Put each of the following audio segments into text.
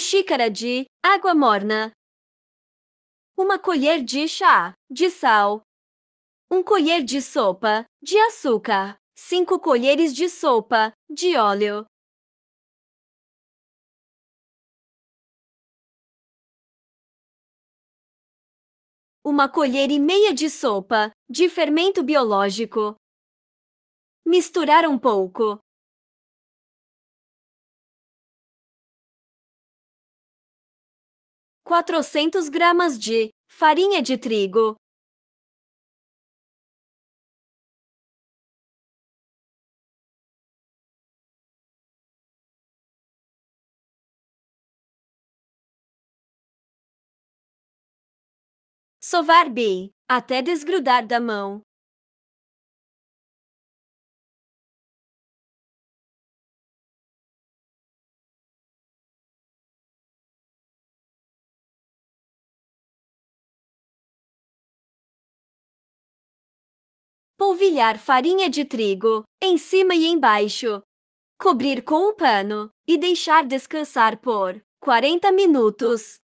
xícara de água morna, uma colher de chá de sal, um colher de sopa de açúcar, cinco colheres de sopa de óleo. Uma colher e meia de sopa de fermento biológico. Misturar um pouco 400 gramas de farinha de trigo, Sovar bem, até desgrudar da mão. polvilhar farinha de trigo, em cima e embaixo. Cobrir com um pano e deixar descansar por 40 minutos.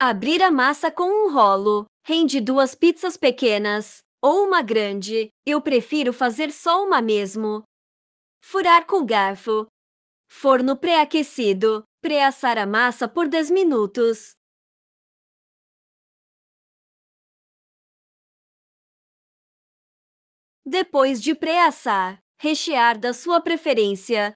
Abrir a massa com um rolo, rende duas pizzas pequenas, ou uma grande, eu prefiro fazer só uma mesmo. Furar com garfo. Forno pré-aquecido, pré-assar a massa por 10 minutos, Depois de pré-assar, rechear da sua preferência,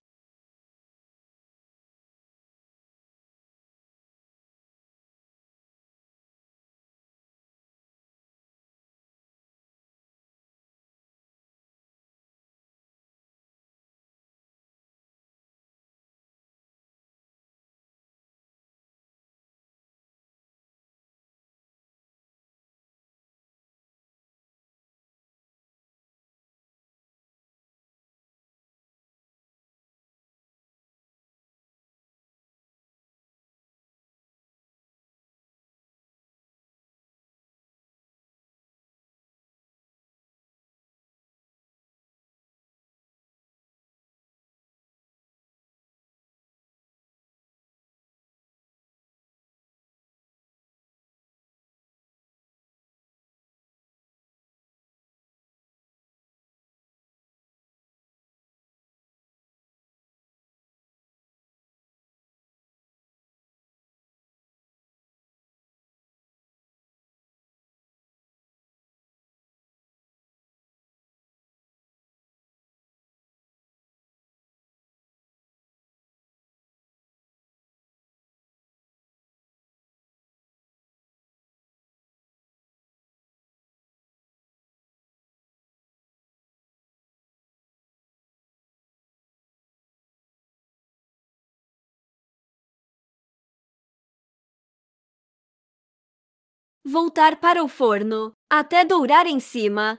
Voltar para o forno até dourar em cima.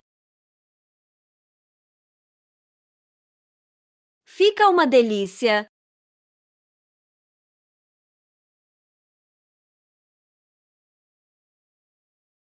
Fica uma delícia!